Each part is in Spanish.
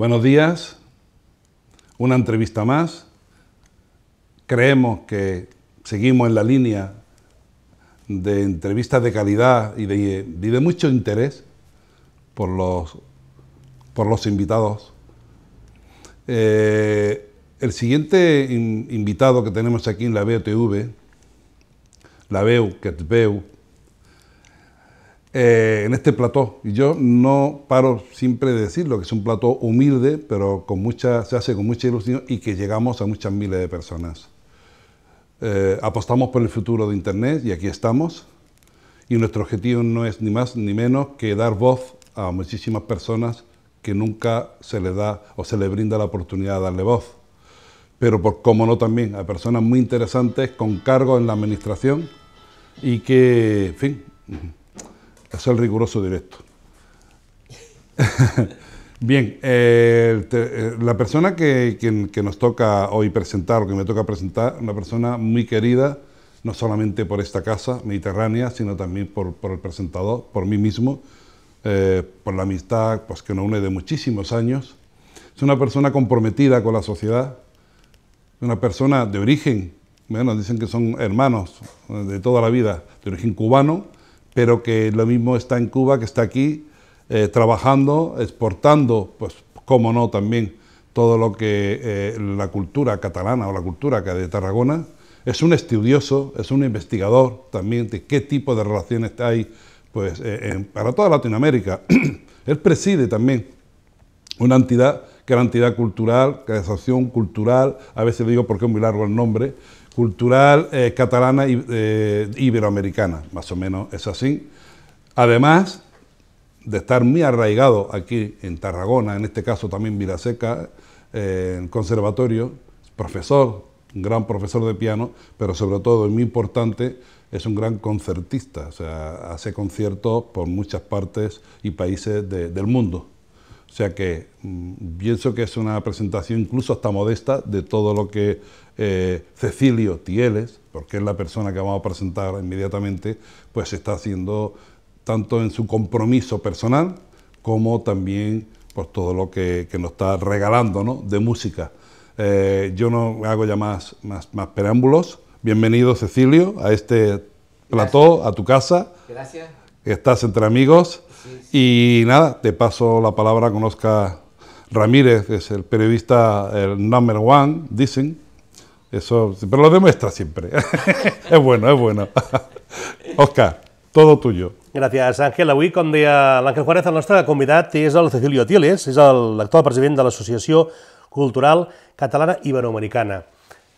Buenos días, una entrevista más. Creemos que seguimos en la línea de entrevistas de calidad y de, mucho interés por los, invitados. Eh, el siguiente invitado que tenemos aquí en la BTV, la BEU, que es BEU, eh, en este plató. Y yo no paro siempre de decirlo, que es un plató humilde, pero con mucha, se hace con mucha ilusión y que llegamos a muchas miles de personas. Eh, apostamos por el futuro de Internet y aquí estamos. Y nuestro objetivo no es ni más ni menos que dar voz a muchísimas personas que nunca se le da o se le brinda la oportunidad de darle voz. Pero, por, como no, también a personas muy interesantes con cargos en la administración y que, en fin, es el riguroso directo. Bien, eh, eh, la persona que, nos toca hoy presentar, o que me toca presentar, una persona muy querida, no solamente por esta casa mediterránea, sino también por, por el presentador, por mí mismo, eh, por la amistad pues, que nos une de muchísimos años. Es una persona comprometida con la sociedad, una persona de origen, bueno, dicen que son hermanos de toda la vida, de origen cubano, pero que lo mismo está en Cuba que está aquí eh, trabajando, exportando, pues como no también todo lo que eh, la cultura catalana o la cultura de Tarragona. Es un estudioso, es un investigador también de qué tipo de relaciones hay pues, eh, para toda Latinoamérica. Él preside también una entidad que es la entidad cultural, que es cultural, a veces digo porque es muy largo el nombre, cultural eh, catalana y, eh, iberoamericana, más o menos es así. Además de estar muy arraigado aquí en Tarragona, en este caso también Vilaseca, eh, en conservatorio, profesor, un gran profesor de piano, pero sobre todo, y muy importante, es un gran concertista, o sea, hace conciertos por muchas partes y países del mundo. O sea que mm, pienso que es una presentación incluso hasta modesta de todo lo que eh, Cecilio Tieles, porque es la persona que vamos a presentar inmediatamente, pues está haciendo tanto en su compromiso personal como también por pues, todo lo que, nos está regalando de música. Eh, yo no hago ya más, más, preámbulos. Bienvenido Cecilio a este plató, a tu casa. Gracias estás entre amigos. Y nada, te paso la palabra con Oscar Ramírez, que es el periodista el number one, dicen. Eso, pero lo demuestra siempre. es bueno, es bueno. Oscar, todo tuyo. Gracias Ángel. Avui, com deia Ángel Juárez, el nostre convidat es el Cecilio es el actual presidente de la Asociación Cultural Catalana Iberoamericana.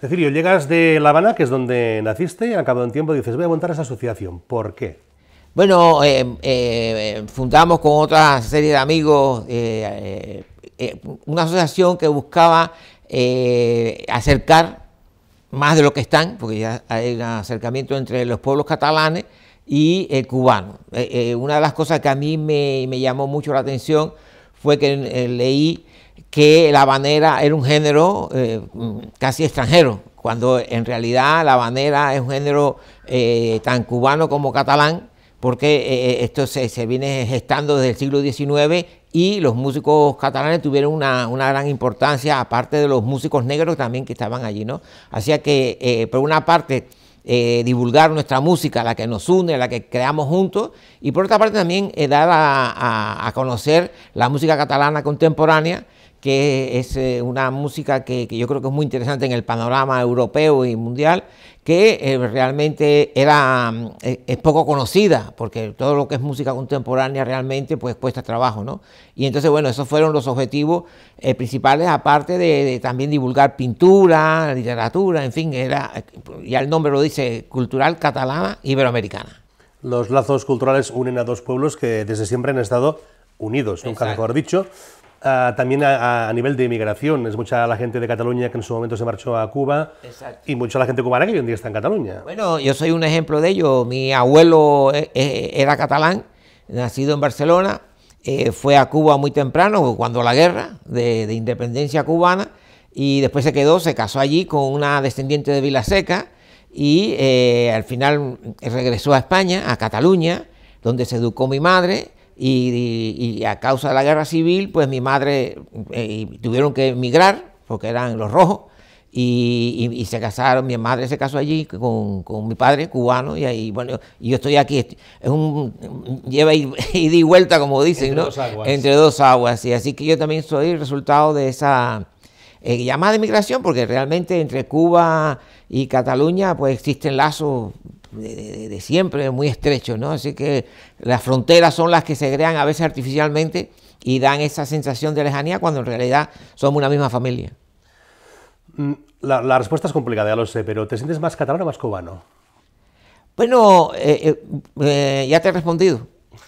Cecilio, llegas de La Habana, que es donde naciste, y al cabo de un tiempo dices, voy a montar esa asociación. ¿Por qué? Bueno, eh, eh, fundamos con otra serie de amigos eh, una asociación que buscaba acercar más de lo que están, porque ya hay un acercamiento entre los pueblos catalanes y el cubano. una de las cosas que a mí me, llamó mucho la atención fue que leí que la banera era un género casi extranjero, cuando en realidad la banera es un género tan cubano como catalán porque eh, eh, esto se, viene gestando desde el siglo XIX y los músicos catalanes tuvieron una, gran importancia, aparte de los músicos negros también que estaban allí, ¿no? Así que, eh, por una parte, divulgar nuestra música, la que nos une, la que creamos juntos, y por otra parte también dar a, conocer la música catalana contemporánea que es eh, una música que, yo creo que es muy interesante en el panorama europeo y mundial, que eh, realmente era, mm, eh, es poco conocida, porque todo lo que es música contemporánea realmente pues cuesta trabajo, ¿no? Y entonces, bueno, esos fueron los objetivos principales, aparte de, también divulgar pintura, literatura, en fin, era, ya el nombre lo dice, cultural catalana iberoamericana. Los lazos culturales unen a dos pueblos que desde siempre han estado unidos, nunca mejor dicho. Ah, también a, nivel de inmigración. Es mucha la gente de Cataluña que en su momento se marchó a Cuba y mucha la gente cubana que hoy en día está en Cataluña. Bueno, yo soy un ejemplo de ello. Mi abuelo eh, eh, era catalán, nacido en Barcelona, eh, fue a Cuba muy temprano, cuando la guerra de, independencia cubana, y después se quedó, se casó allí con una descendiente de Vilaseca y al final regresó a España, a Cataluña, donde se educó mi madre y, a causa de la guerra civil, pues mi madre eh, tuvieron que emigrar porque eran los rojos y, se casaron, mi madre se casó allí con, mi padre cubano y ahí, bueno, yo estoy aquí, es un, lleva y y vuelta como dicen, entre ¿no? Dos aguas. Entre dos aguas, y así que yo también soy resultado de esa... Eh, llamada de migración, porque realmente entre Cuba y Cataluña pues existen lazos de, siempre muy estrecho, ¿no? Así que las fronteras son las que se crean a veces artificialmente y dan esa sensación de lejanía cuando en realidad somos una misma familia. Mm, la, respuesta es complicada, ya lo sé, pero ¿te sientes más catalán o más cubano? Bueno, eh, eh, eh, ya te he respondido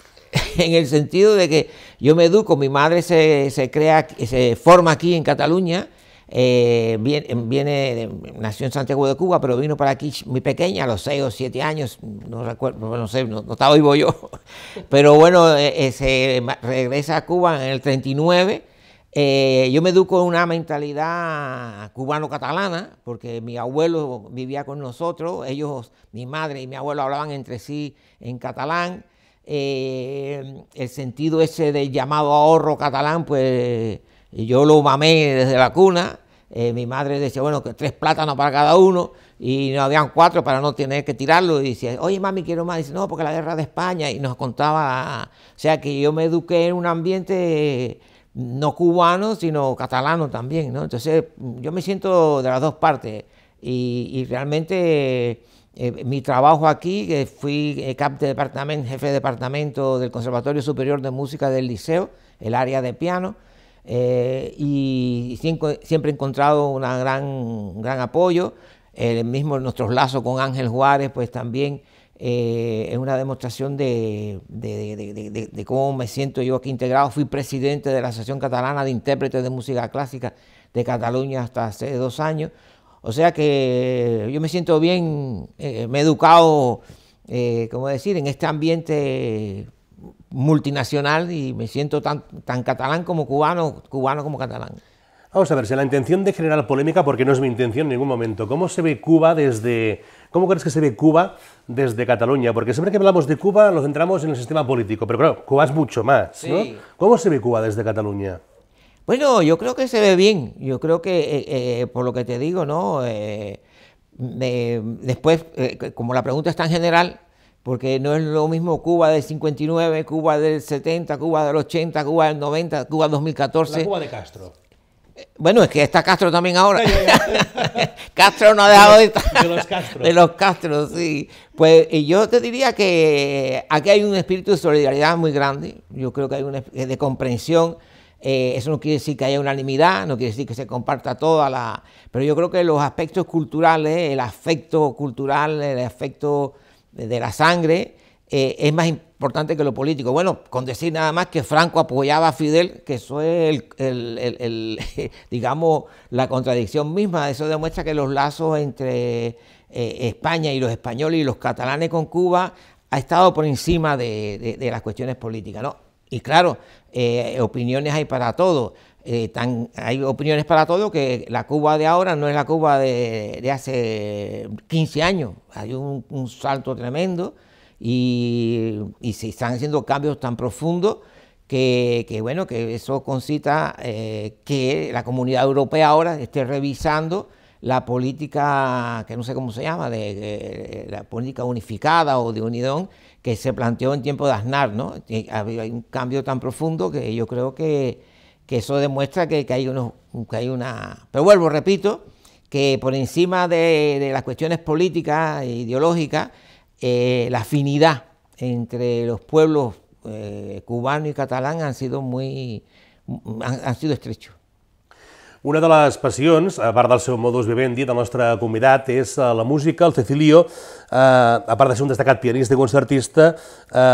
en el sentido de que yo me educo, mi madre se, se, crea, se forma aquí en Cataluña eh, viene, em, nació en Santiago de Cuba, pero vino para aquí muy pequeña, a los 6 o 7 años, no recuerdo, no sé, no, estaba vivo yo. Pero bueno, eh, eh, regresa a Cuba en el 39. yo me educo en una mentalidad cubano-catalana, porque mi abuelo vivía con nosotros, ellos, mi madre y mi abuelo hablaban entre sí en catalán. el sentido ese del llamado ahorro catalán, pues yo lo mamé desde la cuna eh, mi madre decía, bueno, que tres plátanos para cada uno y no habían cuatro para no tener que tirarlo. Y decía, oye, mami, quiero más. dice, no, porque la guerra de España. Y nos contaba, o sea, que yo me eduqué en un ambiente no cubano, sino catalano también, ¿no? Entonces, yo me siento de las dos partes. Y, realmente eh, mi trabajo aquí, que fui eh, cap de departamento, jefe de departamento del Conservatorio Superior de Música del Liceo, el área de piano, eh, y siempre he encontrado un gran, gran apoyo. El mismo nuestros lazos con Ángel Juárez, pues también eh, es una demostración de, cómo me siento yo aquí integrado. Fui presidente de la Asociación Catalana de Intérpretes de Música Clásica de Cataluña hasta hace dos años. O sea que yo me siento bien, eh, me he educado, eh, como decir, en este ambiente multinacional y me siento tan, tan catalán como cubano, cubano como catalán. Vamos a ver, si la intención de generar polémica, porque no es mi intención en ningún momento, ¿cómo se ve Cuba desde... ¿Cómo crees que se ve Cuba desde Cataluña? Porque siempre que hablamos de Cuba nos centramos en el sistema político, pero claro, Cuba es mucho más, ¿Cómo se ve Cuba desde Cataluña? Bueno, yo creo que se ve bien, yo creo que, eh, eh, por lo que te digo, ¿no? Eh, después, como la pregunta es tan general, porque no es lo mismo Cuba del 59, Cuba del 70, Cuba del 80, Cuba del 90, Cuba 2014. La Cuba de Castro. Eh, bueno, es que está Castro también ahora. Castro no ha dejado de estar. De los Castro. De los Castro, sí. Pues yo te diría que aquí hay un espíritu de solidaridad muy grande. Yo creo que hay un de comprensión. Eh, eso no quiere decir que haya unanimidad, no quiere decir que se comparta toda la. Pero yo creo que los aspectos culturales, el afecto cultural, el afecto de la sangre, eh, es más importante que lo político. Bueno, con decir nada más que Franco apoyaba a Fidel, que eso es, el, el, el, digamos, la contradicción misma. Eso demuestra que los lazos entre eh, España y los españoles y los catalanes con Cuba ha estado por encima de, de, las cuestiones políticas, ¿no? Y claro, eh, opiniones hay para todos. Eh, hay opiniones para todo, que la Cuba de ahora no es la Cuba de, hace 15 años. Hay un, salto tremendo y, se están haciendo cambios tan profundos que, bueno, que eso concita eh, que la comunidad europea ahora esté revisando la política, que no sé cómo se llama, de, la política unificada o de unidón que se planteó en tiempo de Aznar, ¿no? Hay un cambio tan profundo que yo creo que que eso demuestra que, que hay, unos, que hay una... Pero vuelvo, repito, que por encima de, de las cuestiones políticas e ideológicas, eh, la afinidad entre los pueblos eh, cubano y catalán han sido muy... han, sido estrechos. Una de las pasiones, a part del seu modus vivendi, de nuestra convidat, és eh, la música. El Cecilio, aparte eh, a de ser un destacado pianista y concertista,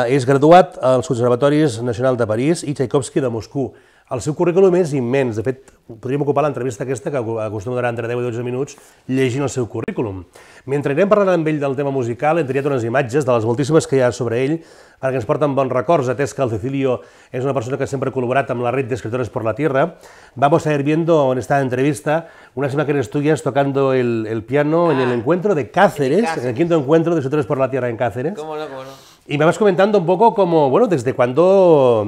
es és graduat los conservatorios Nacional de París y Tchaikovsky de Moscú. El seu currículum és immens. De fet, podríem ocupar l'entrevista aquesta, que acostuma durar entre 10 i 12 minuts, llegint el seu currículum. Mentre anirem parlant amb ell del tema musical, hem triat unes imatges de les moltíssimes que hi ha sobre ell, perquè ens porten bons records, atès que el Cecilio és una persona que sempre ha col·laborat amb la red d'escriptores per la tierra. Vamos a ir viendo en esta entrevista una unas imágenes tuyas tocando el, el piano ah, en el encuentro de Cáceres, en el quinto encuentro de escritores por la tierra en Cáceres. Cómo no, cómo no. Y me vas comentando un poco cómo, bueno, desde cuándo,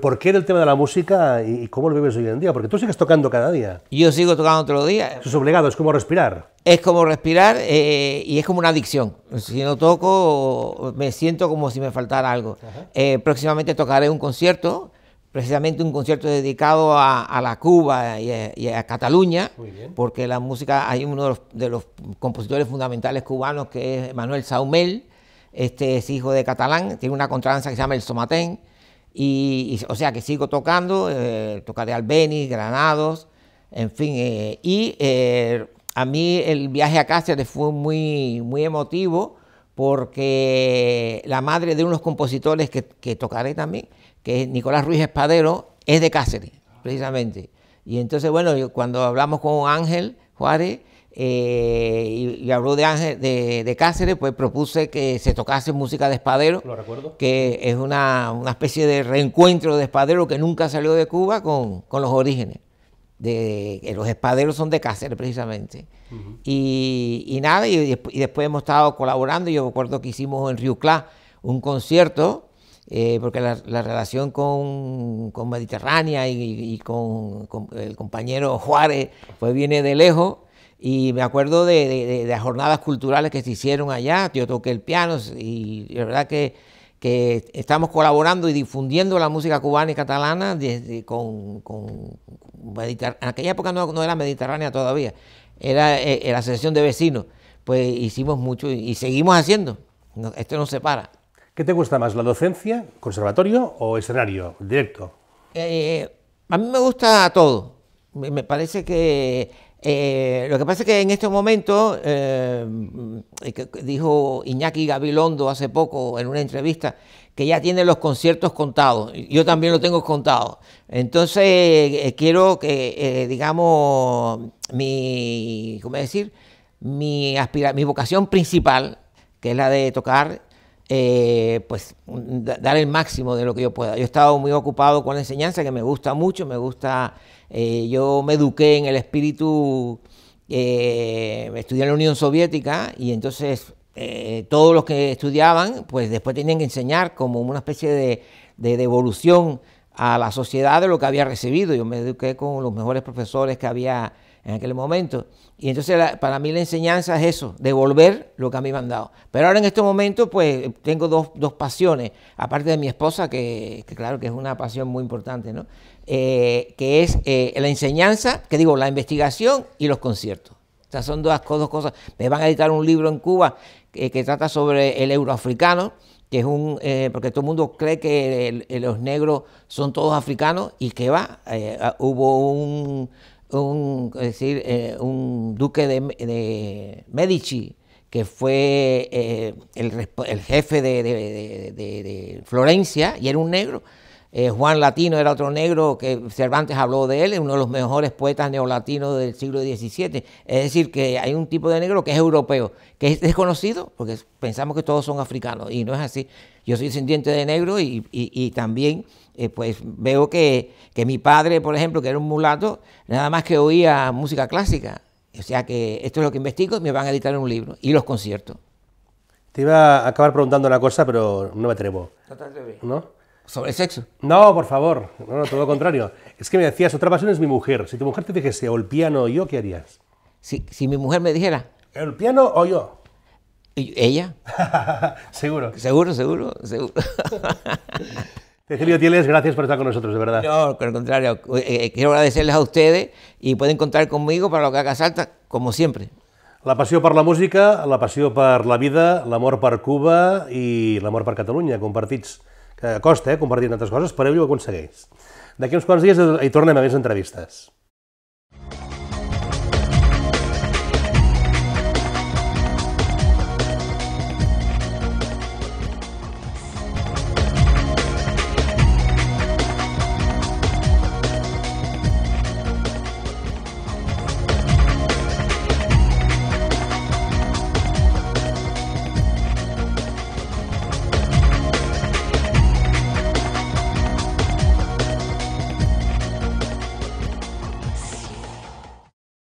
por qué era el tema de la música y, cómo lo vives hoy en día, porque tú sigues tocando cada día. Yo sigo tocando todos los días. Eso es obligado, es como respirar. Es como respirar eh, y es como una adicción. Si no toco, me siento como si me faltara algo. Eh, próximamente tocaré un concierto precisamente un concierto dedicado a, a la Cuba y a, Cataluña, porque la música, hay uno de los, de los, compositores fundamentales cubanos que es Manuel Saumel, este es hijo de catalán, tiene una contranza que se llama el Somatén, y, o sea que sigo tocando, eh, tocaré Albeni, Granados, en fin, eh, y eh, a mí el viaje a Cáceres fue muy, muy emotivo porque la madre de unos compositores que, que tocaré también, que es Nicolás Ruiz Espadero, es de Cáceres, precisamente. Y entonces, bueno, cuando hablamos con Ángel Juárez, eh, y, habló de, Ángel, de, Cáceres, pues propuse que se tocase música de Espadero, que es una, especie de reencuentro de Espadero que nunca salió de Cuba con, los orígenes. De, eh, los espaderos son de Cáceres precisamente. y, nada, y, después hemos estado colaborando, yo recuerdo que hicimos en Río un concierto, eh, porque la, relación con, con Mediterránea y, con, con, el compañero Juárez pues viene de lejos. Y me acuerdo de, de, jornadas culturales que se hicieron allá, yo toqué el piano y la verdad que, que estamos colaborando y difundiendo la música cubana y catalana desde, con, con en aquella época no, era mediterránea todavía, eh, era la asociación de vecinos, pues hicimos mucho y, seguimos haciendo, esto no se para. ¿Qué te gusta más, la docencia, conservatorio o escenario, directo? Eh, a mí me gusta todo, me parece que eh, lo que pasa es que en este momento, eh, eh, dijo Iñaki Gabilondo hace poco en una entrevista, que ya tiene los conciertos contados. Yo también lo tengo contado. Entonces, quiero que, digamos, mi, ¿cómo decir? Mi, mi vocación principal, que es la de tocar eh, pues dar el máximo de lo que yo pueda. Yo he estado muy ocupado con la enseñanza, que me gusta mucho, me gusta, eh, yo me eduqué en el espíritu, eh, estudié en la Unión Soviética y entonces todos los que estudiaban, pues después tenían que enseñar como una especie de devolución a la sociedad de lo que había recibido. Yo me eduqué con los mejores profesores que había en aquel momento. Y entonces para mí la enseñanza es eso, devolver lo que a mí me han dado. Pero ahora en este momento pues tengo dos, pasiones, aparte de mi esposa, que, claro que es una pasión muy importante, ¿no? Eh, que es eh, la enseñanza, que digo, la investigación y los conciertos. estas son dos, dos cosas. Me van a editar un libro en Cuba eh, que, trata sobre el euroafricano que es un, porque todo el mundo cree que los negros son todos africanos y que va, hubo un, un, decir, eh, un duque de, Medici, que fue eh, el, jefe de Florencia y era un negro. Eh, Juan Latino era otro negro que Cervantes habló de él, uno de los mejores poetas neolatinos del siglo XVII. Es decir, que hay un tipo de negro que es europeo, que es desconocido, porque pensamos que todos son africanos, y no es así. Yo soy descendiente de negro y, también eh, pues veo que, mi padre, por ejemplo, que era un mulato, nada más que oía música clásica. O sea que esto es lo que investigo y me van a editar un libro, y los conciertos. Te iba a acabar preguntando una cosa, pero no me atrevo. ¿No? sobre sexo. No, por favor, no, todo lo contrario. Es que me decías, otra pasión es mi mujer. Si tu mujer te dijese, o el piano o yo, ¿qué harías? Si, mi mujer me dijera... ¿El piano o yo? ¿Ella? seguro. Seguro, seguro, seguro. Cecilio Tieles, gracias por estar con nosotros, de verdad. No, por el contrario, eh, eh, quiero agradecerles a ustedes y pueden contar conmigo para lo que haga Salta, como siempre. La pasión por la música, la pasión por la vida, el amor por Cuba y el amor por Cataluña, compartits. que costa, eh, compartir tantes altres coses, però ell ho aconsegueix. D'aquí uns quants dies hi tornem a més entrevistes.